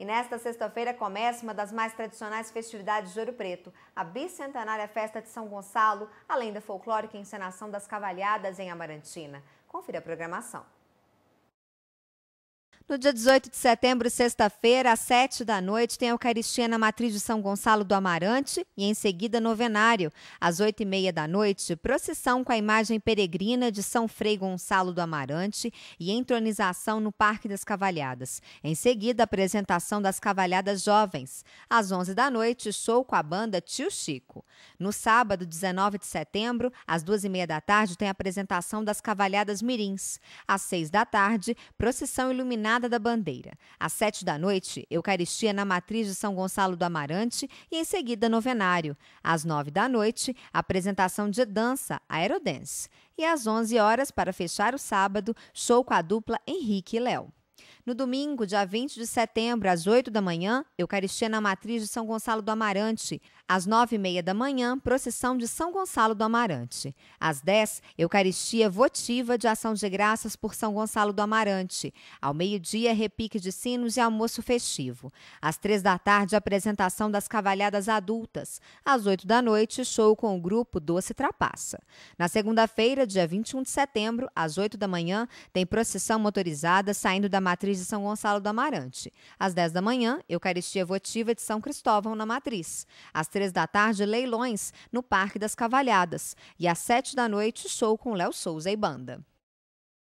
E nesta sexta-feira começa uma das mais tradicionais festividades de Ouro Preto, a bicentenária festa de São Gonçalo, além da folclórica encenação das cavalhadas em Amarantina. Confira a programação. No dia 18 de setembro, sexta-feira, às 7 da noite, tem a Eucaristia na Matriz de São Gonçalo do Amarante e, em seguida, novenário. Às 8 e meia da noite, procissão com a imagem peregrina de São Frei Gonçalo do Amarante e entronização no Parque das Cavalhadas. Em seguida, apresentação das Cavalhadas Jovens. Às 11 da noite, show com a banda Tio Chico. No sábado, 19 de setembro, às duas e meia da tarde, tem a apresentação das Cavalhadas Mirins. Às seis da tarde, procissão iluminada da bandeira. Às sete da noite, Eucaristia na Matriz de São Gonçalo do Amarante e, em seguida, novenário. Às nove da noite, apresentação de dança, aerodance. E às onze horas, para fechar o sábado, show com a dupla Henrique e Léo. No domingo, dia 20 de setembro, às 8 da manhã, Eucaristia na Matriz de São Gonçalo do Amarante. Às 9 e meia da manhã, procissão de São Gonçalo do Amarante. Às 10, Eucaristia votiva de ação de graças por São Gonçalo do Amarante. Ao meio-dia, repique de sinos e almoço festivo. Às 3 da tarde, apresentação das cavalhadas adultas. Às 8 da noite, show com o grupo Doce Trapaça. Na segunda-feira, dia 21 de setembro, às 8 da manhã, tem procissão motorizada saindo da Matriz de São Gonçalo do Amarante. Às 10 da manhã, Eucaristia Votiva de São Cristóvão, na Matriz. Às 3 da tarde, leilões no Parque das Cavalhadas. E às 7 da noite, show com Léo Souza e banda.